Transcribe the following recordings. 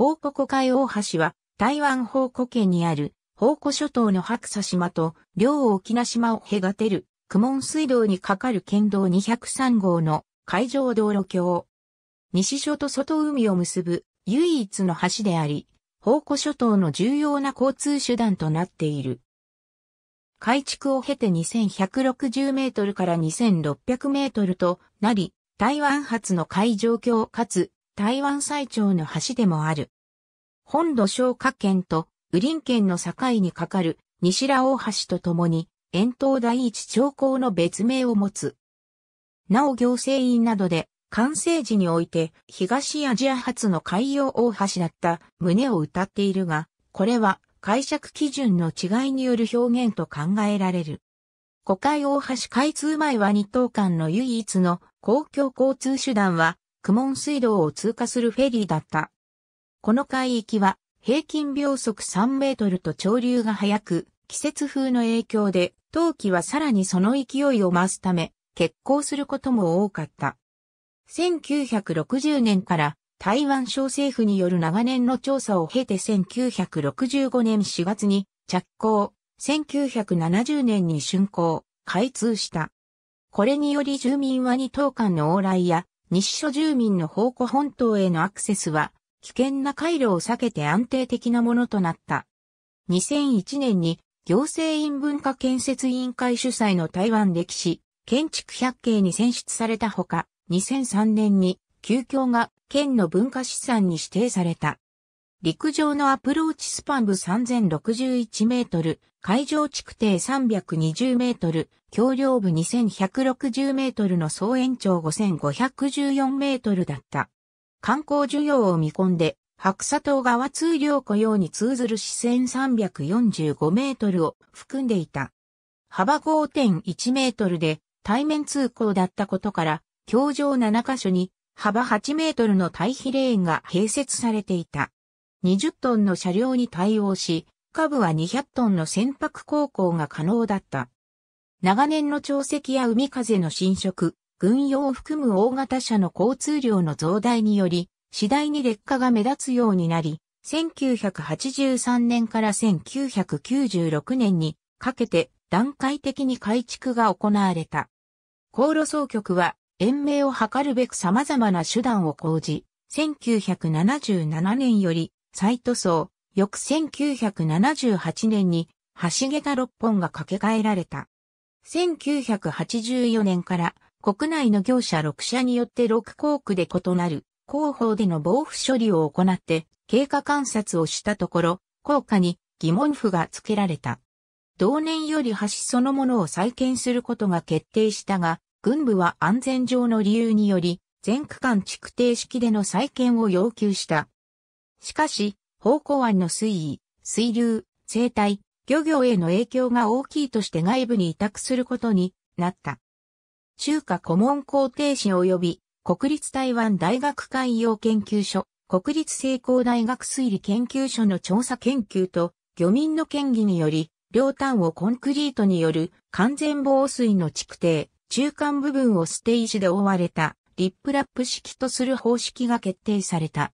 宝庫湖海大橋は台湾宝庫県にある宝庫諸島の白砂島と両沖縄島を隔てる苦門水道に架かる県道203号の海上道路橋。西諸と外海を結ぶ唯一の橋であり、宝庫諸島の重要な交通手段となっている。改築を経て2160メートルから2600メートルとなり、台湾発の海上橋かつ台湾最長の橋でもある。本土昇華圏と雨林圏の境に架かる西羅大橋とともに、遠東第一長江の別名を持つ。なお行政院などで、完成時において東アジア初の海洋大橋だった胸を歌っているが、これは解釈基準の違いによる表現と考えられる。古海大橋開通前は日東間の唯一の公共交通手段は、苦門水道を通過するフェリーだった。この海域は平均秒速3メートルと潮流が速く、季節風の影響で、冬季はさらにその勢いを増すため、結航することも多かった。1960年から台湾省政府による長年の調査を経て1965年4月に着工、1970年に竣工、開通した。これにより住民は二島間の往来や西諸住民の宝庫本島へのアクセスは危険な回路を避けて安定的なものとなった。2001年に行政院文化建設委員会主催の台湾歴史建築百景に選出されたほか、2003年に旧橋が県の文化資産に指定された。陸上のアプローチスパン部3061メートル、海上築底320メートル、橋梁部2160メートルの総延長5514メートルだった。観光需要を見込んで、白砂島側通量雇用に通ずる四川345メートルを含んでいた。幅5.1メートルで対面通行だったことから、橋上7カ所に幅8メートルの対比レーンが併設されていた。20トンの車両に対応し、下部は200トンの船舶航行が可能だった。長年の潮汐や海風の侵食、軍用を含む大型車の交通量の増大により、次第に劣化が目立つようになり、1983年から1996年にかけて段階的に改築が行われた。航路総局は延命を図るべく様々な手段を講じ、1977年より再塗装、翌1978年に橋桁6本が掛け替えられた。1984年から国内の業者6社によって6工区で異なる工法での防腐処理を行って経過観察をしたところ、効果に疑問符が付けられた。同年より橋そのものを再建することが決定したが、軍部は安全上の理由により、全区間築定式での再建を要求した。しかし、方向案の水位、水流、生態、漁業への影響が大きいとして外部に委託することになった。中華顧問皇帝史及び国立台湾大学海洋研究所、国立成功大学推理研究所の調査研究と漁民の権議により、両端をコンクリートによる完全防水の築堤、中間部分をステージで覆われたリップラップ式とする方式が決定された。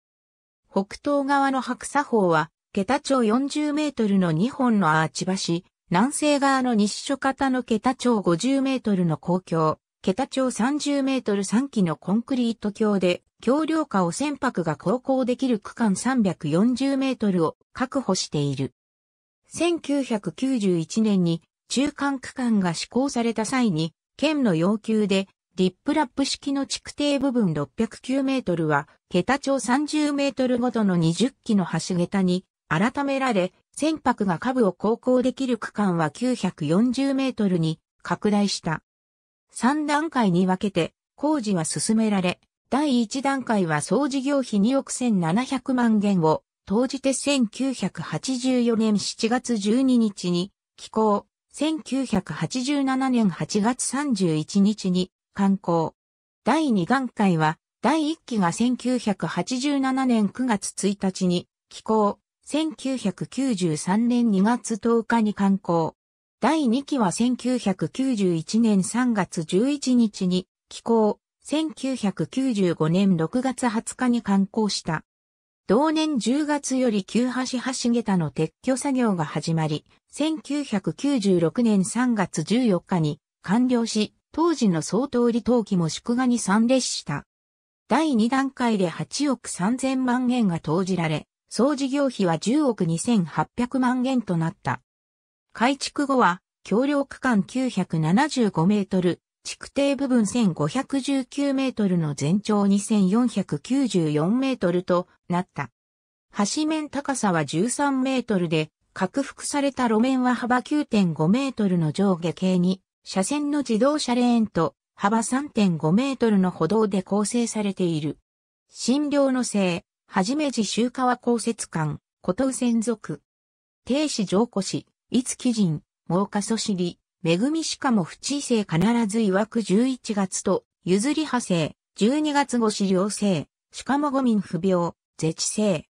北東側の白砂砲は、桁長40メートルの2本のアーチ橋、南西側の西諸方の桁長50メートルの公共、桁長30メートル3基のコンクリート橋で、橋梁下を船舶が航行できる区間340メートルを確保している。1991年に中間区間が施行された際に、県の要求で、リップラップ式の築堤部分609メートルは、桁長30メートルごとの20基の橋桁に改められ、船舶が下部を航行できる区間は940メートルに拡大した。3段階に分けて工事は進められ、第1段階は総事業費2億1700万元を投じて1984年7月12日に寄港、1987年8月31日に観光。第2段階は第1期が1987年9月1日に寄港、1993年2月10日に観光。第2期は1991年3月11日に寄港、1995年6月20日に刊行した。同年10月より旧橋橋桁の撤去作業が始まり、1996年3月14日に完了し、当時の総統理陶器も祝賀に参列した。第2段階で8億3000万円が投じられ、総事業費は10億2800万円となった。改築後は、橋梁区間975メートル、築堤部分1519メートルの全長2494メートルとなった。橋面高さは13メートルで、拡幅された路面は幅9.5メートルの上下形に、車線の自動車レーンと幅3.5メートルの歩道で構成されている。新領のせい、はじめ自周川公設館、古都専属。停止上古市、いつ鬼人、猛火祖尻、恵みしかも不知性必ず曰く11月と、譲り派生、12月後死良生、しかも五民不病、絶知性。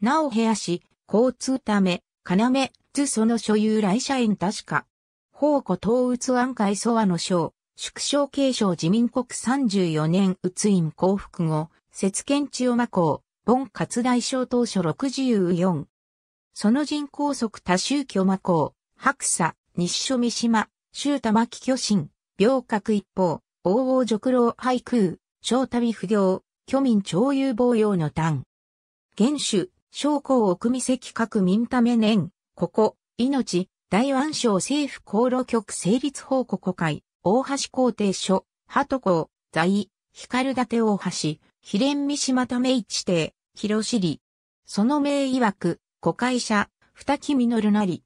なお部屋し、交通ため、要、図その所有来社員確か。宝庫東宇安海蘇和の章、縮小継承自民国34年宇津院幸福後、節見千代真公、盆活大小当初64。その人口則多宗教魔法、白砂、日書三島、周玉木巨神、病格一方、王王熟老俳空、小旅不行、巨民超有防用の端。元首、将校奥見石各民ため年、ここ、命、大安省政府航路局成立報告会、大橋工程所、鳩港、在、光立大橋、秘連三島ため一定、広尻。その名曰く、子会社、二木実なり。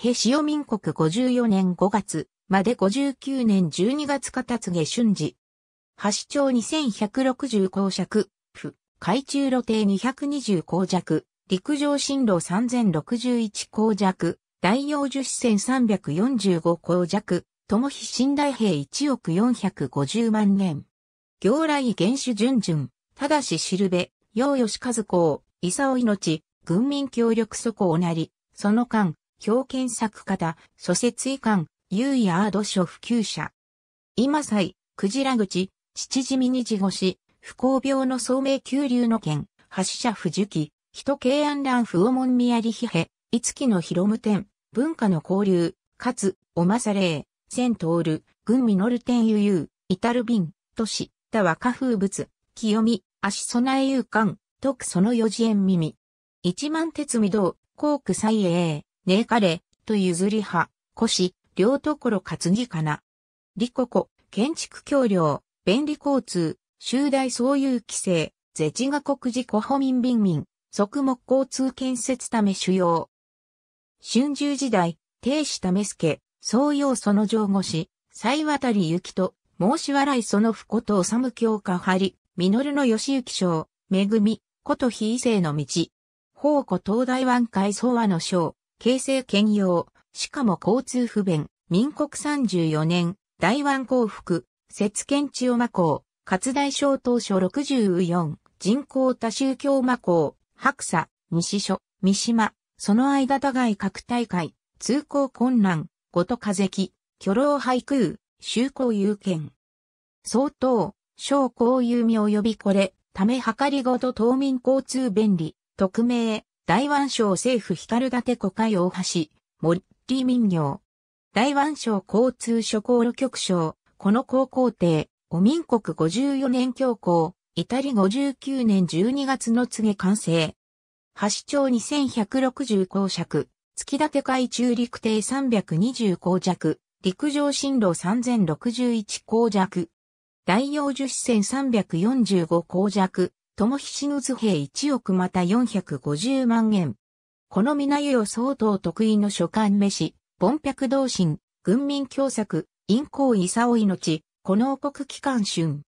へ塩民国54年5月、まで59年12月片げ春時。橋町2160公尺、府、海中露程220公尺、陸上進路3061公尺、大洋樹脂線345公尺、友比新大兵1億450万年。行来原種順々、ただししるべ、陽吉和子、伊沢命、軍民協力そこをなり、その間、表検作方、蘇設説遺憾、優位アード書普及者。今際、クジラ口、父地に地越不幸病の聡明急流の剣、橋者不樹人慶安乱不お門宮利比いつきの広む天、文化の交流、かつ、おまされえ、千通る、軍実る天ゆゆう、至る便、都市、た若風物、清み、足備え勇敢、徳その四次縁耳、一万鉄御道、航区西英、ねえかれ、と譲り派、古市、両所担ぎかな。利古庫、建築橋梁、便利交通、集大総有規制、是地が国事古保民便民、即木交通建設ため主要。春秋時代、定子為助、総要その上後し、最渡り行きと、申し笑いその不ことさむ教科張り、実の義行賞、恵み、こと非異性の道。宝庫東大湾海総和の省、京成兼用、しかも交通不便、民国34年、大湾幸福、節県千代間港、活大小当初64、人口多宗教魔港、白砂、西所、三島、その間互い各大会、通行困難、ごと化石、巨老俳空、修行有権。相当、小公有名及びこれ、ため計りごと島民交通便利、匿名、大湾省政府光立古海大橋、森民業。大湾省交通諸航路局省、この高校艇、お民国54年教皇、イタリ59年12月の告げ完成。橋長2160公尺、月立海中陸艇320公尺、陸上進路3061公尺。大洋樹脂線345公尺、友しの図兵1億また450万円。この皆ゆを相当得意の書簡飯、凡百同心、軍民共作、陰公伊佐命、この王国機関春。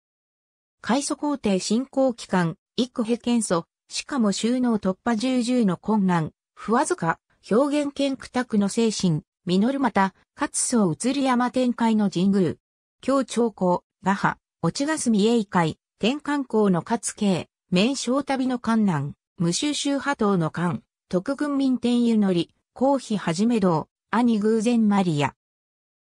海祖皇帝進行機関、一個へ検素、しかも収納突破重々の困難、不わずか、表現権区託の精神、実るまた、かつそう移り山展開の神宮。京長公、画派、落ちがすみ栄会、天観光の勝景。名称旅の観覧、無収集派党の観、特軍民天湯のり、公妃はじめ道、兄偶然マリア。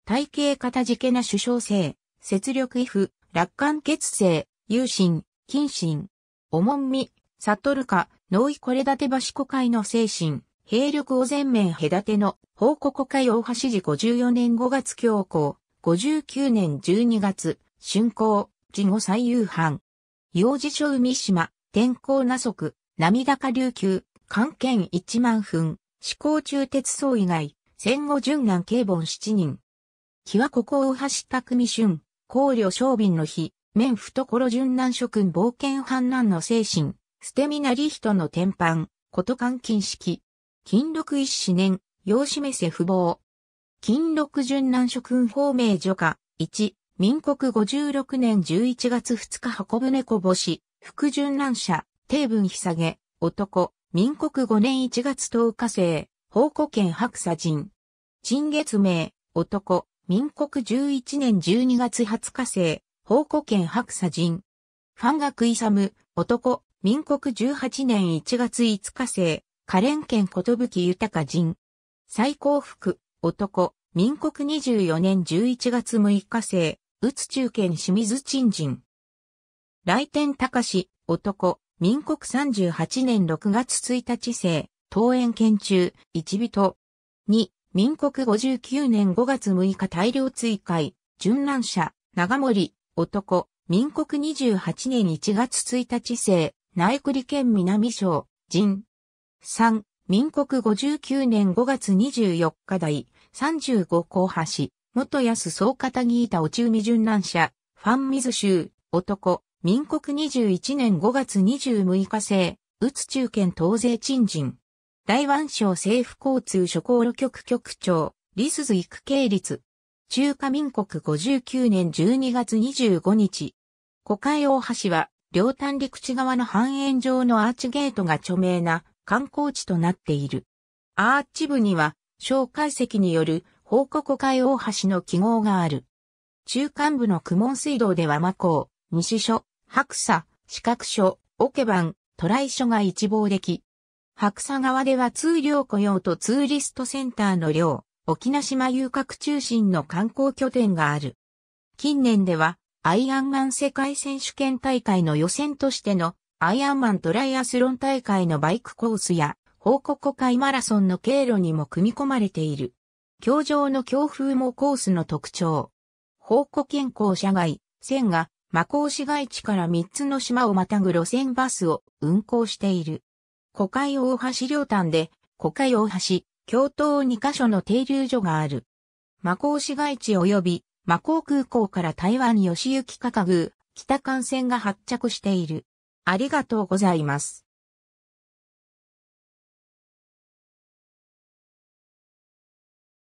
体系片付けな首相性、節力異譜、楽観血性、有心、謹慎。重み、悟るか、脳意これ立て橋古会の精神、兵力を全面隔ての、報告会大橋時54年5月強行、59年12月、春行、事後最夕飯。幼児所海島、天候な足、涙下流球、関係1万分、思考中鉄層以外、戦後順南警本7人。木はここった匠春、考慮商便の日、面懐順南諸君冒険反乱の精神、捨て身なり人の天板、こと監禁式。金禄一四年、養子目せ不亡。金禄順南諸君方名除下、1、民国56年11月2日箱舟小星、副順覧者、定文ひさげ、男、民国5年1月10日生、宝庫県白砂人。陳月明、男、民国11年12月20日生、宝庫県白砂人。ファンガクイサム、男、民国18年1月5日生、可憐県寿豊人。最高福、男、民国24年11月6日生、宇津中県清水鎮人。来店高し、男、民国38年6月1日生、桃園県中、一人。二、民国59年5月6日大量追会、殉難者、長森、男、民国28年1月1日生、内栗県南省、人。三、民国59年5月24日代、35校橋、元安総片木板落ち海殉難者、ファン水州、男、民国21年5月26日生、宇津中堅東税賃人。大湾省政府交通諸航路局局長、リスズ育系立。中華民国59年12月25日。古海大橋は、両端陸地側の半円状のアーチゲートが著名な観光地となっている。アーチ部には、小解析による宝庫古海大橋の記号がある。中間部の公文水道では魔港、西書、白砂、四角書、オ版、トライ書が一望でき。白砂側では通量雇用とツーリストセンターの量、沖縄島遊郭中心の観光拠点がある。近年では、アイアンマン世界選手権大会の予選としての、アイアンマントライアスロン大会のバイクコースや、報告会マラソンの経路にも組み込まれている。教場の強風もコースの特徴。宝庫健康社外、線がマコウ市街地から3つの島をまたぐ路線バスを運行している。古海大橋両端で、古海大橋、京都を2カ所の停留所がある。マコウ市街地及びマコウ空港から台湾吉行価格、北幹線が発着している。ありがとうございます。